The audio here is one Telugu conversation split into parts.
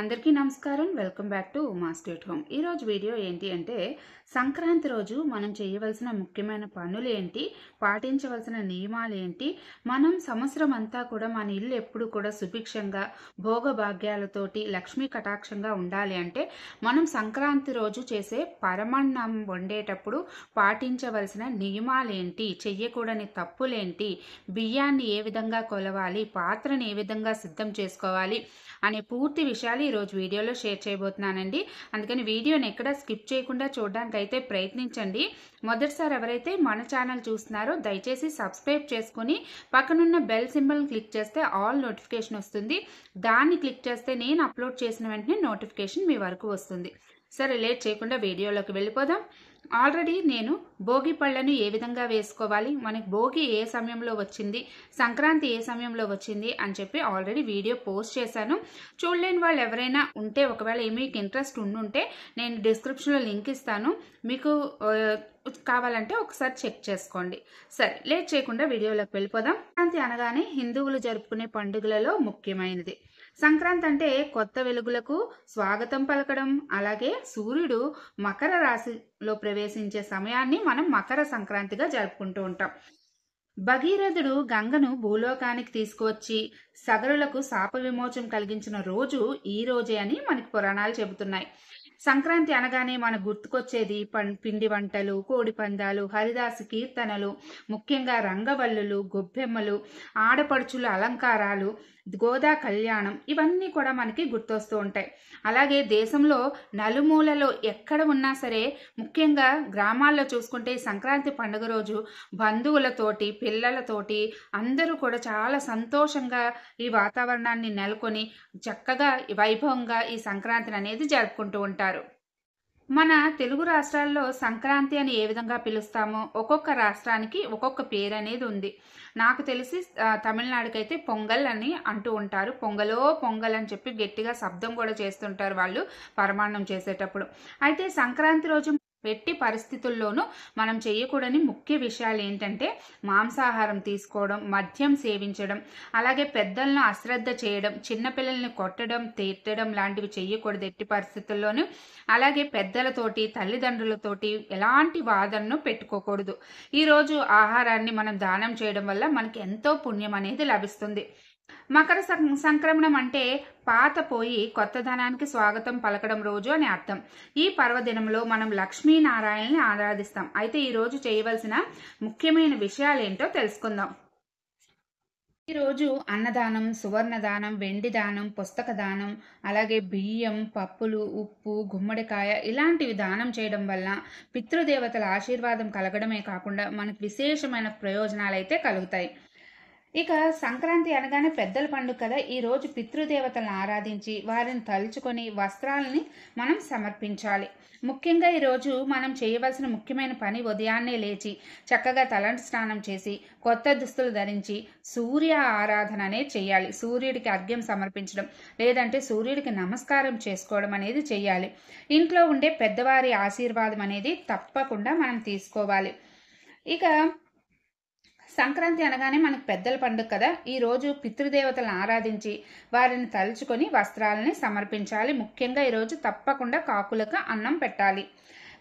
అందరికీ నమస్కారం వెల్కమ్ బ్యాక్ టు మా స్వీట్ హోమ్ ఈరోజు వీడియో ఏంటి అంటే సంక్రాంతి రోజు మనం చేయవలసిన ముఖ్యమైన పనులు ఏంటి పాటించవలసిన నియమాలు ఏంటి మనం సంవత్సరం అంతా కూడా మన ఇల్లు ఎప్పుడు కూడా సుభిక్షంగా భోగభాగ్యాలతోటి లక్ష్మీ కటాక్షంగా ఉండాలి అంటే మనం సంక్రాంతి రోజు చేసే పరమాన్నం వండేటప్పుడు పాటించవలసిన నియమాలు ఏంటి చెయ్యకూడని తప్పులేంటి బియ్యాన్ని ఏ విధంగా కొలవాలి పాత్రని ఏ విధంగా సిద్ధం చేసుకోవాలి అనే పూర్తి విషయాలు ఈరోజు వీడియోలో షేర్ చేయబోతున్నానండి అందుకని వీడియోని ఎక్కడ స్కిప్ చేయకుండా చూడడానికి అయితే ప్రయత్నించండి మొదటిసారి ఎవరైతే మన ఛానల్ చూస్తున్నారో దయచేసి సబ్స్క్రైబ్ చేసుకుని పక్కనున్న బెల్ సింబల్ క్లిక్ చేస్తే ఆల్ నోటిఫికేషన్ వస్తుంది దాన్ని క్లిక్ చేస్తే నేను అప్లోడ్ చేసిన వెంటనే నోటిఫికేషన్ మీ వరకు వస్తుంది సరే లేట్ చేయకుండా వీడియోలోకి వెళ్ళిపోదాం ఆల్రెడీ నేను భోగి పళ్ళను ఏ విధంగా వేసుకోవాలి మనకి భోగి ఏ సమయంలో వచ్చింది సంక్రాంతి ఏ సమయంలో వచ్చింది అని చెప్పి ఆల్రెడీ వీడియో పోస్ట్ చేశాను చూడలేని వాళ్ళు ఎవరైనా ఉంటే ఒకవేళ మీకు ఇంట్రెస్ట్ ఉండుంటే నేను డిస్క్రిప్షన్లో లింక్ ఇస్తాను మీకు కావాలంటే ఒకసారి చెక్ చేసుకోండి సరే లేట్ చేయకుండా వీడియోలోకి వెళ్ళిపోదాం సంక్రాంతి అనగానే హిందువులు జరుపుకునే పండుగలలో ముఖ్యమైనది సంక్రాంతి అంటే కొత్త వెలుగులకు స్వాగతం పలకడం అలాగే సూర్యుడు మకర రాశిలో ప్రవేశించే సమయాన్ని మనం మకర సంక్రాంతిగా జరుపుకుంటూ ఉంటాం భగీరథుడు గంగను భూలోకానికి తీసుకువచ్చి సగరులకు శాప విమోచం కలిగించిన రోజు ఈ రోజే అని మనకి పురాణాలు చెబుతున్నాయి సంక్రాంతి అనగానే మనకు గుర్తుకొచ్చేది పిండి వంటలు కోడి పందాలు హరిదాసు కీర్తనలు ముఖ్యంగా రంగవల్లులు గొబ్బెమ్మలు ఆడపడుచుల అలంకారాలు గోదా కళ్యాణం ఇవన్నీ కూడా మనకి గుర్తొస్తూ ఉంటాయి అలాగే దేశంలో నలుమూలలో ఎక్కడ ఉన్నా సరే ముఖ్యంగా గ్రామాల్లో చూసుకుంటే సంక్రాంతి పండుగ రోజు బంధువులతోటి పిల్లలతోటి అందరూ కూడా చాలా సంతోషంగా ఈ వాతావరణాన్ని నెలకొని చక్కగా వైభవంగా ఈ సంక్రాంతిని అనేది జరుపుకుంటూ ఉంటారు మన తెలుగు రాష్ట్రాల్లో సంక్రాంతి అని ఏ విధంగా పిలుస్తామో ఒక్కొక్క రాష్ట్రానికి ఒక్కొక్క పేరు అనేది ఉంది నాకు తెలిసి తమిళనాడుకైతే పొంగల్ అని అంటూ ఉంటారు పొంగలో పొంగల్ అని చెప్పి గట్టిగా శబ్దం కూడా చేస్తుంటారు వాళ్ళు పరమాన్నం చేసేటప్పుడు అయితే సంక్రాంతి రోజు ఎట్టి పరిస్థితుల్లోనూ మనం చేయకూడని ముఖ్య విషయాలు ఏంటంటే మాంసాహారం తీసుకోవడం మద్యం సేవించడం అలాగే పెద్దలను అశ్రద్ధ చేయడం చిన్నపిల్లల్ని కొట్టడం తీర్చడం లాంటివి చేయకూడదు ఎట్టి పరిస్థితుల్లోనూ అలాగే పెద్దలతోటి తల్లిదండ్రులతోటి ఎలాంటి వాదనను పెట్టుకోకూడదు ఈరోజు ఆహారాన్ని మనం దానం చేయడం వల్ల మనకి ఎంతో పుణ్యం అనేది లభిస్తుంది మకర సంక్రమణం అంటే పాత పోయి కొత్త ధనానికి స్వాగతం పలకడం రోజు అని అర్థం ఈ పర్వదినంలో మనం లక్ష్మీనారాయణని ఆరాధిస్తాం అయితే ఈరోజు చేయవలసిన ముఖ్యమైన విషయాలేంటో తెలుసుకుందాం ఈరోజు అన్నదానం సువర్ణదానం వెండి దానం పుస్తక దానం అలాగే బియ్యం పప్పులు ఉప్పు గుమ్మడికాయ ఇలాంటివి దానం చేయడం వల్ల పితృదేవతల ఆశీర్వాదం కలగడమే కాకుండా మనకు విశేషమైన ప్రయోజనాలైతే కలుగుతాయి ఇక సంక్రాంతి అనగానే పెద్దల పండుగ కదా ఈరోజు పితృదేవతలను ఆరాధించి వారిని తలుచుకొని వస్త్రాలని మనం సమర్పించాలి ముఖ్యంగా ఈరోజు మనం చేయవలసిన ముఖ్యమైన పని ఉదయాన్నే లేచి చక్కగా తలంటి స్నానం చేసి కొత్త దుస్తులు ధరించి సూర్య ఆరాధన అనేది చేయాలి సూర్యుడికి అర్ఘ్యం సమర్పించడం లేదంటే సూర్యుడికి నమస్కారం చేసుకోవడం అనేది చేయాలి ఇంట్లో ఉండే పెద్దవారి ఆశీర్వాదం అనేది తప్పకుండా మనం తీసుకోవాలి ఇక సంక్రాంతి అనగానే మనకు పెద్దల పండుగ కదా ఈరోజు పితృదేవతలను ఆరాధించి వారిని తలుచుకొని వస్త్రాలని సమర్పించాలి ముఖ్యంగా ఈరోజు తప్పకుండా కాకులకు అన్నం పెట్టాలి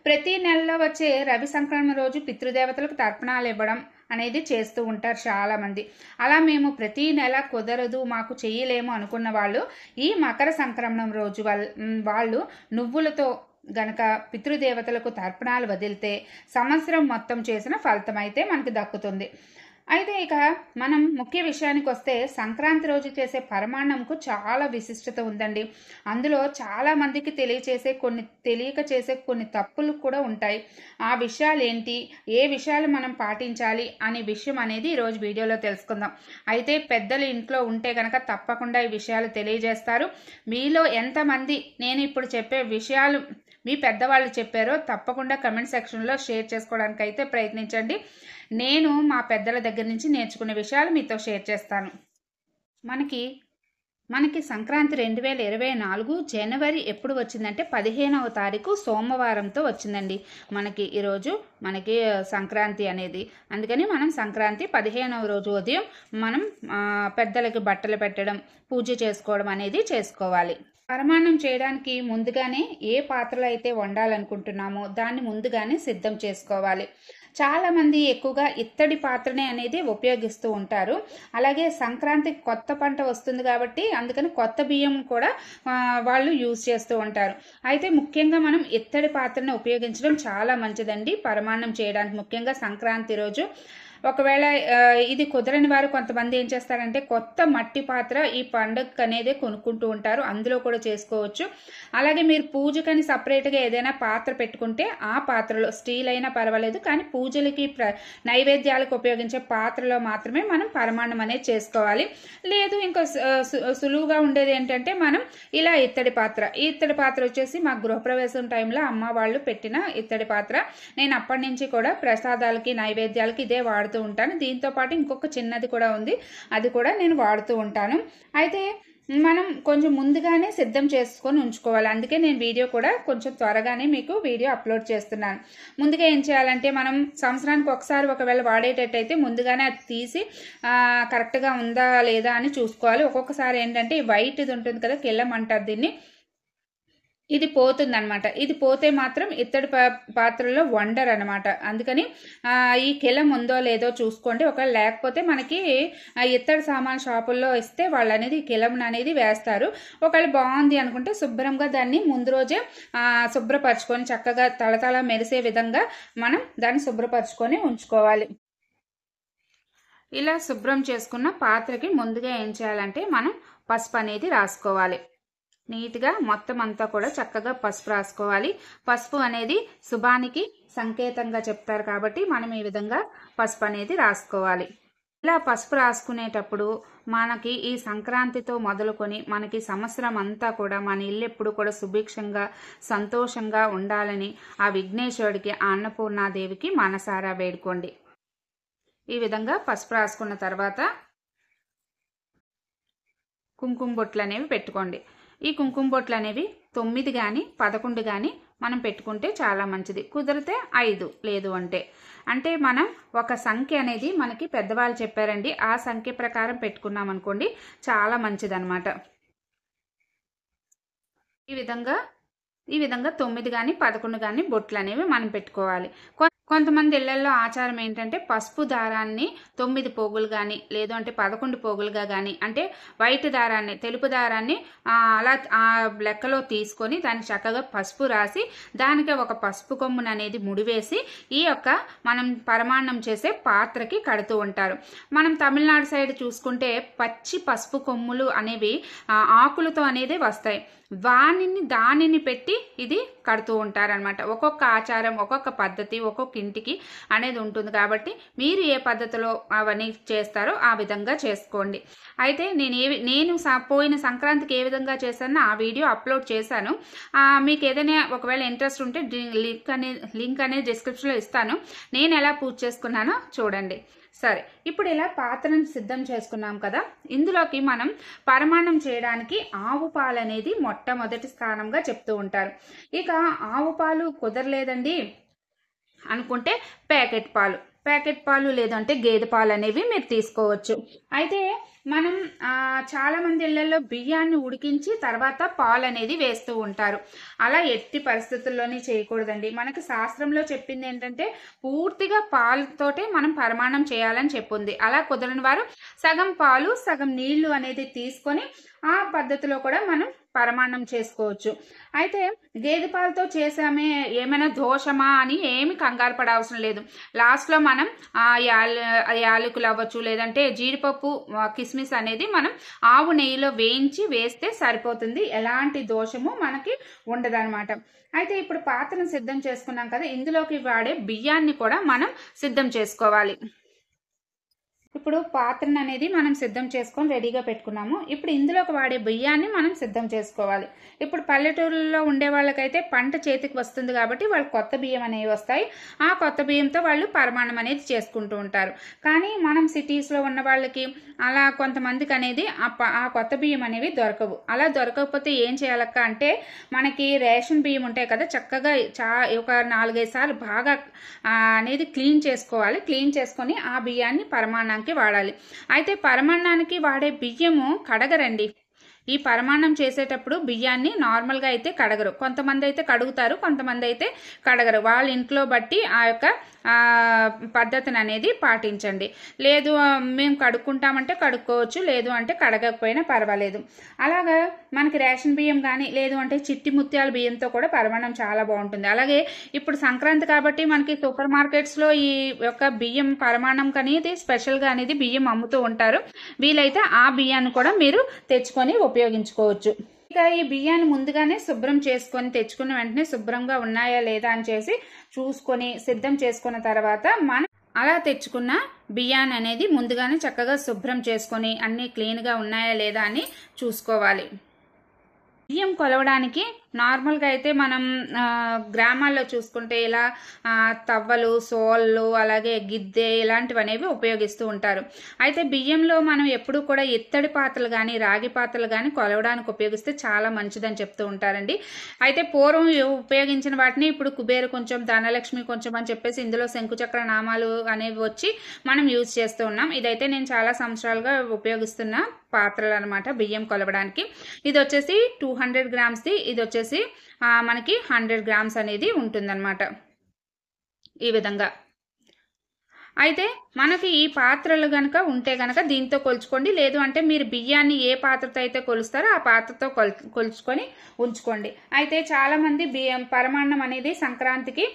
ప్రతి నెలలో వచ్చే రవి సంక్రమణ రోజు పితృదేవతలకు తర్పణాలు ఇవ్వడం అనేది చేస్తూ ఉంటారు చాలామంది అలా మేము ప్రతి నెల కుదరదు మాకు చేయలేము అనుకున్న వాళ్ళు ఈ మకర సంక్రమణం రోజు వాళ్ళు నువ్వులతో గనక పితృదేవతలకు తర్పణాలు వదిలితే సంవత్సరం మొత్తం చేసిన ఫలితం అయితే మనకు దక్కుతుంది అయితే ఇక మనం ముఖ్య విషయానికి వస్తే సంక్రాంతి రోజు చేసే పరమాన్నంకు చాలా విశిష్టత ఉందండి అందులో చాలా మందికి తెలియచేసే కొన్ని తెలియక చేసే కొన్ని తప్పులు కూడా ఉంటాయి ఆ విషయాలు ఏంటి ఏ విషయాలు మనం పాటించాలి అనే విషయం అనేది ఈరోజు వీడియోలో తెలుసుకుందాం అయితే పెద్దలు ఇంట్లో ఉంటే కనుక తప్పకుండా ఈ విషయాలు తెలియజేస్తారు మీలో ఎంతమంది నేను ఇప్పుడు చెప్పే విషయాలు మీ పెద్దవాళ్ళు చెప్పారో తప్పకుండా కమెంట్ సెక్షన్లో షేర్ చేసుకోవడానికి అయితే ప్రయత్నించండి నేను మా పెద్దల దగ్గర నుంచి నేర్చుకునే విషయాలు మీతో షేర్ చేస్తాను మనకి మనకి సంక్రాంతి రెండు వేల ఇరవై నాలుగు జనవరి ఎప్పుడు వచ్చిందంటే పదిహేనవ తారీఖు సోమవారంతో వచ్చిందండి మనకి ఈరోజు మనకి సంక్రాంతి అనేది అందుకని మనం సంక్రాంతి పదిహేనవ రోజు ఉదయం మనం పెద్దలకి బట్టలు పెట్టడం పూజ చేసుకోవడం అనేది చేసుకోవాలి పరమాన్నం చేయడానికి ముందుగానే ఏ పాత్రలు అయితే వండాలనుకుంటున్నామో దాన్ని ముందుగానే సిద్ధం చేసుకోవాలి చాలామంది ఎక్కువగా ఇత్తడి పాత్రనే అనేది ఉపయోగిస్తూ ఉంటారు అలాగే సంక్రాంతికి కొత్త పంట వస్తుంది కాబట్టి అందుకని కొత్త బియ్యం కూడా వాళ్ళు యూజ్ చేస్తూ ఉంటారు అయితే ముఖ్యంగా మనం ఇత్తడి పాత్రని ఉపయోగించడం చాలా మంచిదండి పరమాన్నం చేయడానికి ముఖ్యంగా సంక్రాంతి రోజు ఒకవేళ ఇది కుదరని వారు కొంతమంది ఏం చేస్తారంటే కొత్త మట్టి పాత్ర ఈ పండుగ అనేది కొనుక్కుంటూ ఉంటారు అందులో కూడా చేసుకోవచ్చు అలాగే మీరు పూజకని సపరేట్గా ఏదైనా పాత్ర పెట్టుకుంటే ఆ పాత్రలో స్టీల్ అయినా పర్వాలేదు కానీ పూజలకి ప్ర నైవేద్యాలకు ఉపయోగించే పాత్రలో మాత్రమే మనం పరమాణం అనేది చేసుకోవాలి లేదు ఇంకా సులువుగా ఉండేది ఏంటంటే మనం ఇలా ఇత్తడి పాత్ర ఈ ఇత్తడి పాత్ర వచ్చేసి మా గృహప్రవేశం టైంలో అమ్మ వాళ్ళు పెట్టిన ఇత్తడి పాత్ర నేను అప్పటి నుంచి కూడా ప్రసాదాలకి నైవేద్యాలకి ఇదే వాడుతూ వాడుతూ ఉంటాను దీంతోపాటు ఇంకొక చిన్నది కూడా ఉంది అది కూడా నేను వాడుతూ ఉంటాను అయితే మనం కొంచెం ముందుగానే సిద్ధం చేసుకొని ఉంచుకోవాలి అందుకే నేను వీడియో కూడా కొంచెం త్వరగానే మీకు వీడియో అప్లోడ్ చేస్తున్నాను ముందుగా ఏం చేయాలంటే మనం సంవత్సరానికి ఒకసారి ఒకవేళ వాడేటట్టయితే ముందుగానే అది తీసి కరెక్ట్గా ఉందా లేదా అని చూసుకోవాలి ఒక్కొక్కసారి ఏంటంటే వైట్ది ఉంటుంది కదా కిల్లం అంటారు దీన్ని ఇది పోతుందనమాట ఇది పోతే మాత్రం ఇత్తడి పాత్రలో వండర్ అనమాట అందుకని ఈ కిలం ఉందో లేదో చూసుకోండి ఒకవేళ లేకపోతే మనకి ఇత్తడి సామాన్ షాపుల్లో ఇస్తే వాళ్ళు అనేది కిలం అనేది వేస్తారు ఒకవేళ బాగుంది అనుకుంటే శుభ్రంగా దాన్ని ముందు రోజే శుభ్రపరచుకొని చక్కగా తలతల మెరిసే విధంగా మనం దాన్ని శుభ్రపరచుకొని ఉంచుకోవాలి ఇలా శుభ్రం చేసుకున్న పాత్రకి ముందుగా ఏం చేయాలంటే మనం పసుపు అనేది రాసుకోవాలి నీట్గా మొత్తం అంతా కూడా చక్కగా పసుపు రాసుకోవాలి పసుపు అనేది శుభానికి సంకేతంగా చెప్తారు కాబట్టి మనం ఈ విధంగా పసుపు అనేది రాసుకోవాలి ఇలా పసుపు రాసుకునేటప్పుడు మనకి ఈ సంక్రాంతితో మొదలుకొని మనకి సంవత్సరం అంతా కూడా మన ఇల్లు ఎప్పుడు కూడా సుభిక్షంగా సంతోషంగా ఉండాలని ఆ విఘ్నేశ్వరుడికి అన్నపూర్ణాదేవికి మనసారా వేడుకోండి ఈ విధంగా పసుపు రాసుకున్న తర్వాత కుంకుమ బొట్లు అనేవి పెట్టుకోండి ఈ కుంకుమ బొట్లు అనేవి తొమ్మిది కానీ పదకొండు కానీ మనం పెట్టుకుంటే చాలా మంచిది కుదిరితే ఐదు లేదు అంటే అంటే మనం ఒక సంఖ్య అనేది మనకి పెద్దవాళ్ళు చెప్పారండి ఆ సంఖ్య ప్రకారం పెట్టుకున్నాం అనుకోండి చాలా అనమాట ఈ విధంగా ఈ విధంగా తొమ్మిది కానీ పదకొండు కానీ బొట్లు అనేవి మనం పెట్టుకోవాలి కొంతమంది ఇళ్లలో ఆచారం ఏంటంటే పసుపు దారాన్ని తొమ్మిది పోగులు కానీ లేదు అంటే పదకొండు పోగులుగా కానీ అంటే వైట్ దారాన్ని తెలుపు దారాన్ని అలా ఆ లెక్కలో తీసుకొని దాన్ని చక్కగా పసుపు రాసి దానికి ఒక పసుపు కొమ్మును అనేది ముడివేసి ఈ యొక్క మనం పరమాన్నం చేసే పాత్రకి కడుతూ ఉంటారు మనం తమిళనాడు సైడ్ చూసుకుంటే పచ్చి పసుపు కొమ్ములు అనేవి ఆకులతో అనేది వస్తాయి వానిని దానిని పెట్టి ఇది కడుతూ ఉంటారనమాట ఒక్కొక్క ఆచారం ఒక్కొక్క పద్ధతి ఒక్కొక్క ఇంటికి అనేది ఉంటుంది కాబట్టి మీరు ఏ పద్ధతిలో అవన్నీ చేస్తారో ఆ విధంగా చేసుకోండి అయితే నేను ఏ నేను పోయిన సంక్రాంతికి ఏ విధంగా చేశానో ఆ వీడియో అప్లోడ్ చేశాను మీకు ఏదైనా ఒకవేళ ఇంట్రెస్ట్ ఉంటే లింక్ అనేది లింక్ అనేది డిస్క్రిప్షన్లో ఇస్తాను నేను ఎలా పూజ చేసుకున్నానో చూడండి సరే ఇప్పుడు ఇలా పాత్రను సిద్ధం చేసుకున్నాం కదా ఇందులోకి మనం పరమాణం చేయడానికి ఆవు పాలు అనేది మొట్టమొదటి స్థానంగా చెప్తూ ఉంటారు ఇక ఆవు పాలు కుదరలేదండి అనుకుంటే ప్యాకెట్ పాలు ప్యాకెట్ పాలు లేదంటే గేదె పాలు అనేవి మీరు తీసుకోవచ్చు అయితే మనం చాలామంది ఇళ్లలో బియ్యాన్ని ఉడికించి తర్వాత పాలు అనేది వేస్తూ ఉంటారు అలా ఎట్టి పరిస్థితుల్లోనే చేయకూడదండి మనకి శాస్త్రంలో చెప్పింది ఏంటంటే పూర్తిగా పాలుతోటే మనం పరిమాణం చేయాలని చెప్పింది అలా కుదరని వారు సగం పాలు సగం నీళ్లు అనేది తీసుకొని ఆ పద్ధతిలో కూడా మనం పరమాన్నం చేసుకోవచ్చు అయితే గేదె పాలతో చేసామే ఏమైనా దోషమా అని ఏమి కంగారు పడవసరం లేదు లాస్ట్లో మనం ఆ యాలకులు అవ్వచ్చు లేదంటే జీడిపప్పు కిస్మిస్ అనేది మనం ఆవు నెయ్యిలో వేయించి వేస్తే సరిపోతుంది ఎలాంటి దోషము మనకి ఉండదనమాట అయితే ఇప్పుడు పాత్రను సిద్ధం చేసుకున్నాం కదా ఇందులోకి వాడే బియ్యాన్ని కూడా మనం సిద్ధం చేసుకోవాలి ఇప్పుడు పాత్రను అనేది మనం సిద్ధం చేసుకొని రెడీగా పెట్టుకున్నాము ఇప్పుడు ఇందులోకి వాడే బియ్యాన్ని మనం సిద్ధం చేసుకోవాలి ఇప్పుడు పల్లెటూరులో ఉండే వాళ్ళకైతే పంట చేతికి వస్తుంది కాబట్టి వాళ్ళు కొత్త బియ్యం అనేవి వస్తాయి ఆ కొత్త బియ్యంతో వాళ్ళు పరమాణం అనేది చేసుకుంటూ ఉంటారు కానీ మనం సిటీస్లో ఉన్న వాళ్ళకి అలా కొంతమందికి అనేది ఆ కొత్త బియ్యం అనేవి దొరకవు అలా దొరకకపోతే ఏం చేయాలక్క అంటే మనకి రేషన్ బియ్యం ఉంటాయి కదా చక్కగా చా ఒక నాలుగైదు సార్లు బాగా అనేది క్లీన్ చేసుకోవాలి క్లీన్ చేసుకొని ఆ బియ్యాన్ని పరమాణం పరమాన్నానికి వాడాలి అయితే పరమాన్నానికి వాడే బియ్యము కడగరండి ఈ పరమాన్నం చేసేటప్పుడు బియ్యాన్ని నార్మల్గా అయితే కడగరు కొంతమంది అయితే కడుగుతారు కొంతమంది అయితే కడగరు వాళ్ళ ఇంట్లో బట్టి ఆ యొక్క పద్ధతిని అనేది పాటించండి లేదు మేము కడుక్కుంటామంటే కడుక్కోవచ్చు లేదు అంటే కడగకపోయినా పర్వాలేదు అలాగా మనకి రేషన్ బియ్యం కానీ లేదు అంటే చిట్టి ముత్యాల బియ్యంతో కూడా పరమాణం చాలా బాగుంటుంది అలాగే ఇప్పుడు సంక్రాంతి కాబట్టి మనకి సూపర్ మార్కెట్స్లో ఈ యొక్క బియ్యం పరమాణం అనేది స్పెషల్గా అనేది బియ్యం అమ్ముతూ ఉంటారు వీలైతే ఆ బియ్యాన్ని కూడా మీరు తెచ్చుకొని ఉపయోగించుకోవచ్చు ఇంకా ఈ బియ్యాన్ని ముందుగానే శుభ్రం చేసుకొని తెచ్చుకున్న వెంటనే శుభ్రంగా ఉన్నాయా లేదా అని చేసి చూసుకొని సిద్ధం చేసుకున్న తర్వాత మనం అలా తెచ్చుకున్న బియ్యాన్ని అనేది ముందుగానే చక్కగా శుభ్రం చేసుకొని అన్నీ క్లీన్గా ఉన్నాయా లేదా అని చూసుకోవాలి బియ్యం కొలవడానికి నార్మల్గా అయితే మనం గ్రామాల్లో చూసుకుంటే ఇలా తవ్వలు సోళ్ళు అలాగే గిద్దె ఇలాంటివి అనేవి ఉపయోగిస్తూ ఉంటారు అయితే బియ్యంలో మనం ఎప్పుడు కూడా ఇత్తడి పాత్రలు కానీ రాగి పాత్రలు కానీ కొలవడానికి ఉపయోగిస్తే చాలా మంచిదని చెప్తూ ఉంటారండి అయితే పూర్వం ఉపయోగించిన వాటిని ఇప్పుడు కుబేరు కొంచెం ధనలక్ష్మి కొంచెం అని చెప్పేసి ఇందులో శంకుచక్ర నామాలు అనేవి వచ్చి మనం యూజ్ చేస్తూ ఉన్నాం ఇదైతే నేను చాలా సంవత్సరాలుగా ఉపయోగిస్తున్న పాత్రలు అనమాట బియ్యం కొలవడానికి ఇది వచ్చేసి టూ హండ్రెడ్ గ్రామ్స్ది ఇది వచ్చేసి వచ్చేసి మనకి హండ్రెడ్ గ్రామ్స్ అనేది ఉంటుందన్నమాట ఈ విధంగా అయితే మనకి ఈ పాత్రలు కనుక ఉంటే కనుక దీంతో కొలుచుకోండి లేదు అంటే మీరు బియ్యాన్ని ఏ పాత్రతో అయితే కొలుస్తారో ఆ పాత్రతో కొలుచుకొని ఉంచుకోండి అయితే చాలామంది బియ్యం పరమాన్నం అనేది సంక్రాంతికి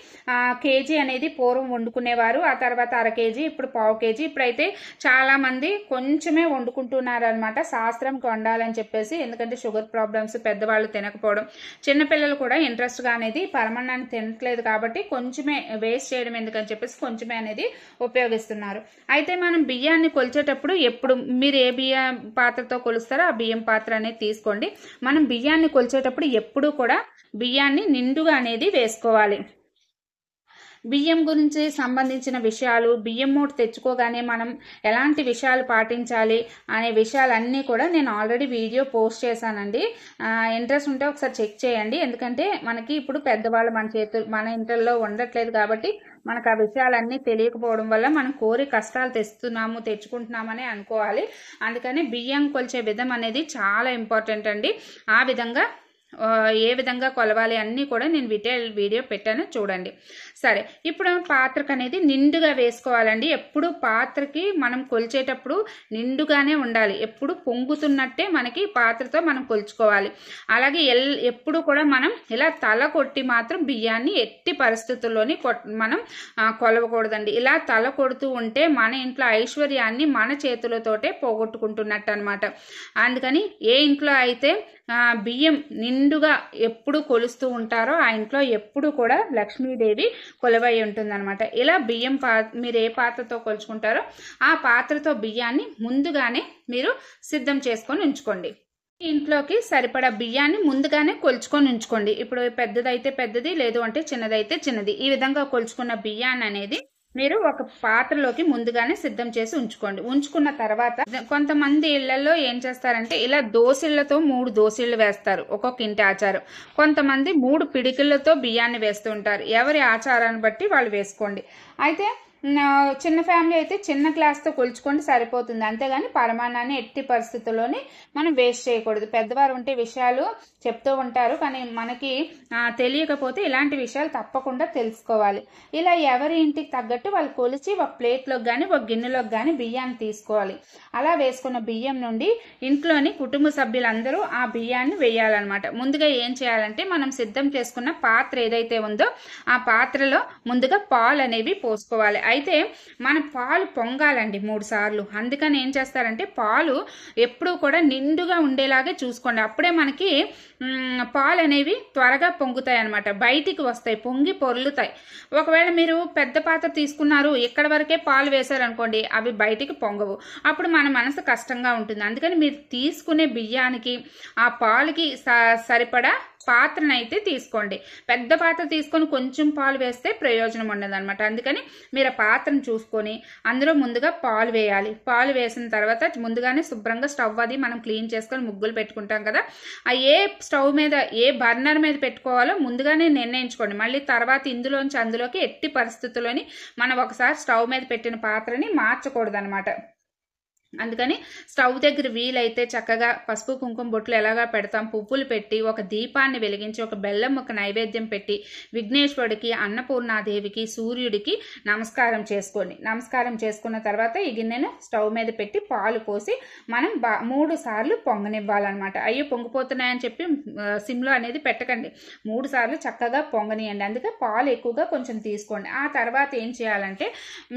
కేజీ అనేది పూర్వం వండుకునేవారు ఆ తర్వాత అర కేజీ ఇప్పుడు పావు కేజీ ఇప్పుడైతే చాలామంది కొంచెమే వండుకుంటున్నారు అనమాట శాస్త్రంకి వండాలని చెప్పేసి ఎందుకంటే షుగర్ ప్రాబ్లమ్స్ పెద్దవాళ్ళు తినకపోవడం చిన్నపిల్లలు కూడా ఇంట్రెస్ట్గా అనేది పరమాన్నాన్ని తినట్లేదు కాబట్టి కొంచెమే వేస్ట్ చేయడం ఎందుకని చెప్పేసి కొంచెమే అనేది ఉపయోగిస్తున్నారు అయితే మనం బియ్యాన్ని కొలిచేటప్పుడు ఎప్పుడు మీరు ఏ బియ్య పాత్రతో కొలుస్తారో ఆ బియ్యం పాత్ర అనేది తీసుకోండి మనం బియ్యాన్ని కొలిచేటప్పుడు ఎప్పుడూ కూడా బియ్యాన్ని నిండుగా అనేది వేసుకోవాలి బియ్యం గురించి సంబంధించిన విషయాలు బియ్యం మూట తెచ్చుకోగానే మనం ఎలాంటి విషయాలు పాటించాలి అనే విషయాలన్నీ కూడా నేను ఆల్రెడీ వీడియో పోస్ట్ చేశానండి ఇంట్రెస్ట్ ఉంటే ఒకసారి చెక్ చేయండి ఎందుకంటే మనకి ఇప్పుడు పెద్దవాళ్ళు మన చేతులు మన ఇంటర్లో ఉండట్లేదు కాబట్టి మనకు ఆ విషయాలన్నీ తెలియకపోవడం వల్ల మనం కోరి కష్టాలు తెస్తున్నాము తెచ్చుకుంటున్నామని అనుకోవాలి అందుకని బియ్యం కొలిచే విధం అనేది చాలా ఇంపార్టెంట్ అండి ఆ విధంగా ఏ విధంగా కొలవాలి అన్నీ కూడా నేను డీటెయిల్ వీడియో పెట్టాను చూడండి సరే ఇప్పుడు పాత్రకు అనేది నిండుగా వేసుకోవాలండి ఎప్పుడు పాత్రకి మనం కొలిచేటప్పుడు నిండుగానే ఉండాలి ఎప్పుడు పొంగుతున్నట్టే మనకి పాత్రతో మనం కొలుచుకోవాలి అలాగే ఎల్ ఎప్పుడు కూడా మనం ఇలా తల కొట్టి మాత్రం బియ్యాన్ని ఎట్టి పరిస్థితుల్లోని మనం కొలవకూడదండి ఇలా తల కొడుతూ ఉంటే మన ఇంట్లో ఐశ్వర్యాన్ని మన చేతులతోటే పోగొట్టుకుంటున్నట్టు అనమాట అందుకని ఏ ఇంట్లో అయితే బియ్యం నిండుగా ఎప్పుడు కొలుస్తూ ఉంటారో ఆ ఇంట్లో ఎప్పుడు కూడా లక్ష్మీదేవి కొలువై ఉంటుందన్నమాట ఇలా బియ్యం పా మీరు ఏ పాత్రతో కొలుచుకుంటారో ఆ పాత్రతో బియ్యాన్ని ముందుగానే మీరు సిద్ధం చేసుకొని ఉంచుకోండి ఇంట్లోకి సరిపడా బియ్యాన్ని ముందుగానే కొలుచుకొని ఉంచుకోండి ఇప్పుడు పెద్దదైతే పెద్దది లేదు అంటే చిన్నదైతే చిన్నది ఈ విధంగా కొలుచుకున్న బియ్యాన్ని అనేది మీరు ఒక పాత్రలోకి ముందుగానే సిద్ధం చేసి ఉంచుకోండి ఉంచుకున్న తర్వాత కొంతమంది ఇళ్లలో ఏం చేస్తారంటే ఇలా దోశలతో మూడు దోశలు వేస్తారు ఒక్కొక్క ఇంటి ఆచారం కొంతమంది మూడు పిడికిళ్ళతో బియ్యాన్ని వేస్తుంటారు ఎవరి ఆచారాన్ని బట్టి వాళ్ళు వేసుకోండి అయితే చిన్న ఫ్యామిలీ అయితే చిన్న క్లాస్తో కొలుచుకుంటే సరిపోతుంది అంతేగాని పరమాణాన్ని ఎట్టి పరిస్థితుల్లోనే మనం వేస్ట్ చేయకూడదు పెద్దవారు ఉంటే విషయాలు చెప్తూ ఉంటారు కానీ మనకి తెలియకపోతే ఇలాంటి విషయాలు తప్పకుండా తెలుసుకోవాలి ఇలా ఎవరి ఇంటికి తగ్గట్టు వాళ్ళు కొలిచి ఒక ప్లేట్లోకి కానీ ఒక గిన్నెలోకి కానీ బియ్యాన్ని తీసుకోవాలి అలా వేసుకున్న బియ్యం నుండి ఇంట్లోని కుటుంబ సభ్యులందరూ ఆ బియ్యాన్ని వేయాలన్నమాట ముందుగా ఏం చేయాలంటే మనం సిద్ధం చేసుకున్న పాత్ర ఏదైతే ఉందో ఆ పాత్రలో ముందుగా పాలు అనేవి పోసుకోవాలి అయితే మన పాలు పొంగాలండి మూడు సార్లు అందుకని ఏం చేస్తారంటే పాలు ఎప్పుడూ కూడా నిండుగా ఉండేలాగే చూసుకోండి అప్పుడే మనకి పాలు అనేవి త్వరగా పొంగుతాయి అనమాట బయటికి వస్తాయి పొంగి పొర్లుతాయి ఒకవేళ మీరు పెద్ద పాత్ర తీసుకున్నారు ఇక్కడ వరకే పాలు వేశారనుకోండి అవి బయటికి పొంగవు అప్పుడు మన మనసు కష్టంగా ఉంటుంది అందుకని మీరు తీసుకునే బియ్యానికి ఆ పాలకి సరిపడా పాత్రనైతే తీసుకోండి పెద్ద పాత్ర తీసుకొని కొంచెం పాలు వేస్తే ప్రయోజనం ఉండదన్నమాట అందుకని మీరు ఆ పాత్రను చూసుకొని అందులో ముందుగా పాలు వేయాలి పాలు వేసిన తర్వాత ముందుగానే శుభ్రంగా స్టవ్ అది మనం క్లీన్ చేసుకొని ముగ్గులు పెట్టుకుంటాం కదా ఆ ఏ స్టవ్ మీద ఏ బర్నర్ మీద పెట్టుకోవాలో ముందుగానే నిర్ణయించుకోండి మళ్ళీ తర్వాత ఇందులోంచి అందులోకి ఎట్టి పరిస్థితుల్లోని మనం ఒకసారి స్టవ్ మీద పెట్టిన పాత్రని మార్చకూడదనమాట అందుకని స్టవ్ దగ్గర వీలైతే చక్కగా పసుపు కుంకుమ బొట్లు ఎలాగా పెడతాం పువ్వులు పెట్టి ఒక దీపాన్ని వెలిగించి ఒక బెల్లం ఒక నైవేద్యం పెట్టి విఘ్నేశ్వరుడికి అన్నపూర్ణాదేవికి సూర్యుడికి నమస్కారం చేసుకోండి నమస్కారం చేసుకున్న తర్వాత ఈ గిన్నెను స్టవ్ మీద పెట్టి పాలు పోసి మనం బా మూడు సార్లు పొంగనివ్వాలన్నమాట అయ్యో పొంగిపోతున్నాయని చెప్పి సిమ్లో అనేది పెట్టకండి మూడు సార్లు చక్కగా పొంగనియండి అందుకే పాలు ఎక్కువగా కొంచెం తీసుకోండి ఆ తర్వాత ఏం చేయాలంటే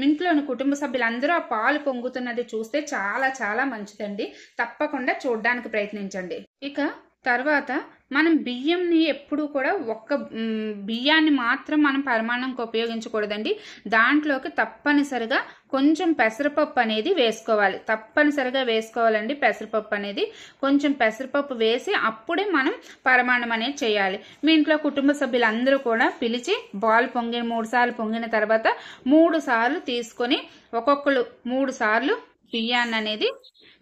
ఇంట్లోని కుటుంబ సభ్యులందరూ ఆ పాలు పొంగుతున్నది చూస్తే చాలా చాలా చాలా మంచిదండి తప్పకుండా చూడడానికి ప్రయత్నించండి ఇక తర్వాత మనం బియ్యంని ఎప్పుడూ కూడా ఒక్క బియ్యాన్ని మాత్రం మనం పరిమాణంకి ఉపయోగించకూడదండి దాంట్లోకి తప్పనిసరిగా కొంచెం పెసరపప్పు అనేది వేసుకోవాలి తప్పనిసరిగా వేసుకోవాలండి పెసరపప్పు అనేది కొంచెం పెసరపప్పు వేసి అప్పుడే మనం పరమాణం అనేది చేయాలి మీ ఇంట్లో కుటుంబ సభ్యులందరూ కూడా పిలిచి బాల్ పొంగి మూడు సార్లు పొంగిన తర్వాత మూడు సార్లు తీసుకొని ఒక్కొక్కరు మూడు సార్లు పియాన్ అనేది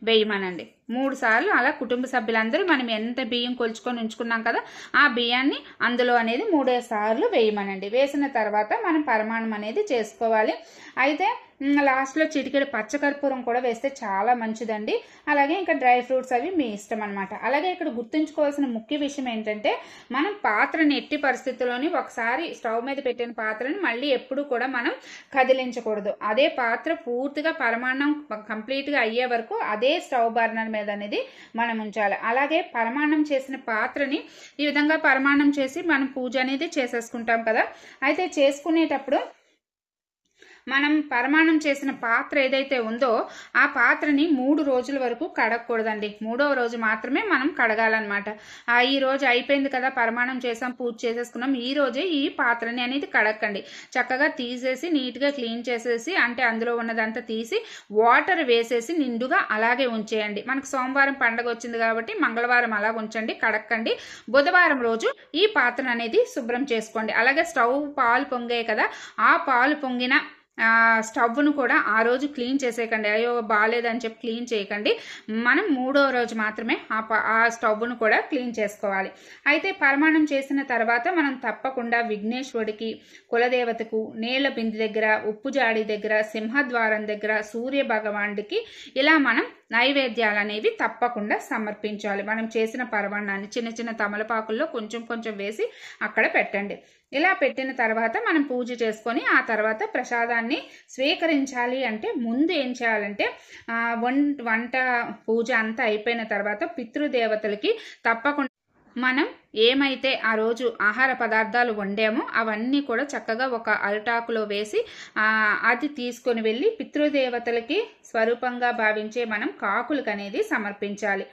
వేయమనండి మూడు సార్లు అలా కుటుంబ సభ్యులందరూ మనం ఎంత బియ్యం కొలుచుకొని ఉంచుకున్నాం కదా ఆ బియ్యాన్ని అందులో అనేది మూడే సార్లు వేయమనండి వేసిన తర్వాత మనం పరమాణం అనేది చేసుకోవాలి అయితే లాస్ట్లో చిటికెడు పచ్చకర్పూరం కూడా వేస్తే చాలా మంచిదండి అలాగే ఇంకా డ్రై ఫ్రూట్స్ అవి మీ ఇష్టం అనమాట అలాగే ఇక్కడ గుర్తుంచుకోవాల్సిన ముఖ్య విషయం ఏంటంటే మనం పాత్రని ఎట్టి పరిస్థితుల్లోని ఒకసారి స్టవ్ మీద పెట్టిన పాత్రని మళ్ళీ ఎప్పుడు కూడా మనం కదిలించకూడదు అదే పాత్ర పూర్తిగా పరమాణం కంప్లీట్గా అయ్యే వరకు అదే స్టవ్ బర్నర్ మీద అనేది మనం ఉంచాలి అలాగే పరమాన్నం చేసిన పాత్రని ఈ విధంగా పరమాన్నం చేసి మనం పూజ అనేది చేసేసుకుంటాం కదా అయితే చేసుకునేటప్పుడు మనం పరమాణం చేసిన పాత్ర ఏదైతే ఉందో ఆ పాత్రని మూడు రోజుల వరకు కడగకూడదండి మూడవ రోజు మాత్రమే మనం కడగాలన్నమాట ఈ రోజు అయిపోయింది కదా పరమాణం చేసాం పూజ చేసేసుకున్నాం ఈ రోజే ఈ పాత్రని అనేది కడక్కండి చక్కగా తీసేసి నీట్గా క్లీన్ చేసేసి అంటే అందులో ఉన్నదంతా తీసి వాటర్ వేసేసి నిండుగా అలాగే ఉంచేయండి మనకు సోమవారం పండగ వచ్చింది కాబట్టి మంగళవారం అలా ఉంచండి కడక్కండి బుధవారం రోజు ఈ పాత్ర అనేది శుభ్రం చేసుకోండి అలాగే స్టవ్ పాలు పొంగాయి కదా ఆ పాలు పొంగిన స్టవ్ను కూడా ఆ రోజు క్లీన్ చేసేయకండి అయ్యో బాగాలేదని చెప్పి క్లీన్ చేయకండి మనం మూడో రోజు మాత్రమే ఆ స్టవ్ను కూడా క్లీన్ చేసుకోవాలి అయితే పరమాణం చేసిన తర్వాత మనం తప్పకుండా విఘ్నేశ్వరుడికి కులదేవతకు నీళ్ల బింది దగ్గర ఉప్పు జాడి దగ్గర సింహద్వారం దగ్గర సూర్య భగవానుడికి ఇలా మనం నైవేద్యాలు అనేవి తప్పకుండా సమర్పించాలి మనం చేసిన పరమాణాన్ని చిన్న చిన్న తమలపాకుల్లో కొంచెం కొంచెం వేసి అక్కడ పెట్టండి ఇలా పెట్టిన తర్వాత మనం పూజ చేసుకొని ఆ తర్వాత ప్రసాదాన్ని స్వీకరించాలి అంటే ముందు ఏం చేయాలంటే వంట పూజ అంతా అయిపోయిన తర్వాత పితృదేవతలకి తప్పకుండా మనం ఏమైతే ఆ రోజు ఆహార పదార్థాలు వండామో అవన్నీ కూడా చక్కగా ఒక అరిటాకులో వేసి అది తీసుకొని వెళ్ళి పితృదేవతలకి స్వరూపంగా భావించే మనం కాకులకు అనేది సమర్పించాలి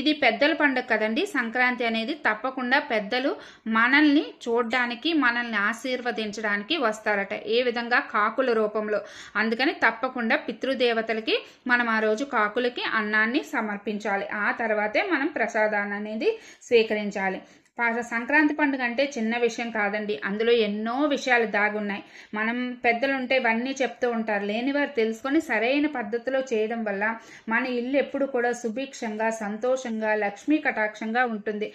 ఇది పెద్దల పండుగ కదండి సంక్రాంతి అనేది తప్పకుండా పెద్దలు మనల్ని చూడడానికి మనల్ని ఆశీర్వదించడానికి వస్తారట ఏ విధంగా కాకుల రూపంలో అందుకని తప్పకుండా పితృదేవతలకి మనం ఆ రోజు కాకులకి అన్నాన్ని సమర్పించాలి ఆ తర్వాతే మనం ప్రసాదాన్ని అనేది స్వీకరించాలి సంక్రాంతి పండుగ అంటే చిన్న విషయం కాదండి అందులో ఎన్నో విషయాలు దాగున్నాయి మనం పెద్దలు ఉంటే ఇవన్నీ చెప్తూ ఉంటారు లేనివారు తెలుసుకొని సరైన పద్ధతిలో చేయడం వల్ల మన ఇల్లు ఎప్పుడు కూడా సుభిక్షంగా సంతోషంగా లక్ష్మీ కటాక్షంగా ఉంటుంది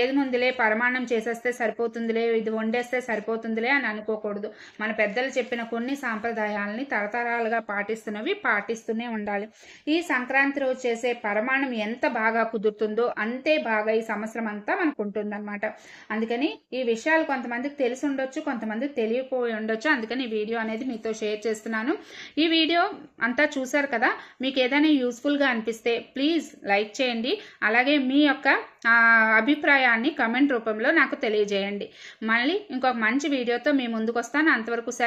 ఏది ముందులే పరమాణం చేసేస్తే సరిపోతుందిలే ఇది వండేస్తే సరిపోతుందిలే అని అనుకోకూడదు మన పెద్దలు చెప్పిన కొన్ని సాంప్రదాయాలని తరతరాలుగా పాటిస్తున్నవి పాటిస్తూనే ఉండాలి ఈ సంక్రాంతి రోజు చేసే పరమాణం ఎంత బాగా కుదురుతుందో అంతే బాగా ఈ సంవత్సరం అంతా మనకు ఉంటుంది ఉంటుందన్నమాట అందుకని ఈ విషయాలు కొంతమందికి తెలిసి ఉండొచ్చు కొంతమందికి తెలియపోయి ఉండొచ్చు అందుకని ఈ వీడియో అనేది మీతో షేర్ చేస్తున్నాను ఈ వీడియో అంతా చూశారు కదా మీకు ఏదైనా యూస్ఫుల్గా అనిపిస్తే ప్లీజ్ లైక్ చేయండి అలాగే మీ యొక్క అభిప్రాయాన్ని కమెంట్ రూపంలో నాకు తెలియజేయండి మళ్ళీ ఇంకొక మంచి వీడియోతో మీ ముందుకు వస్తాను అంతవరకు సెలవు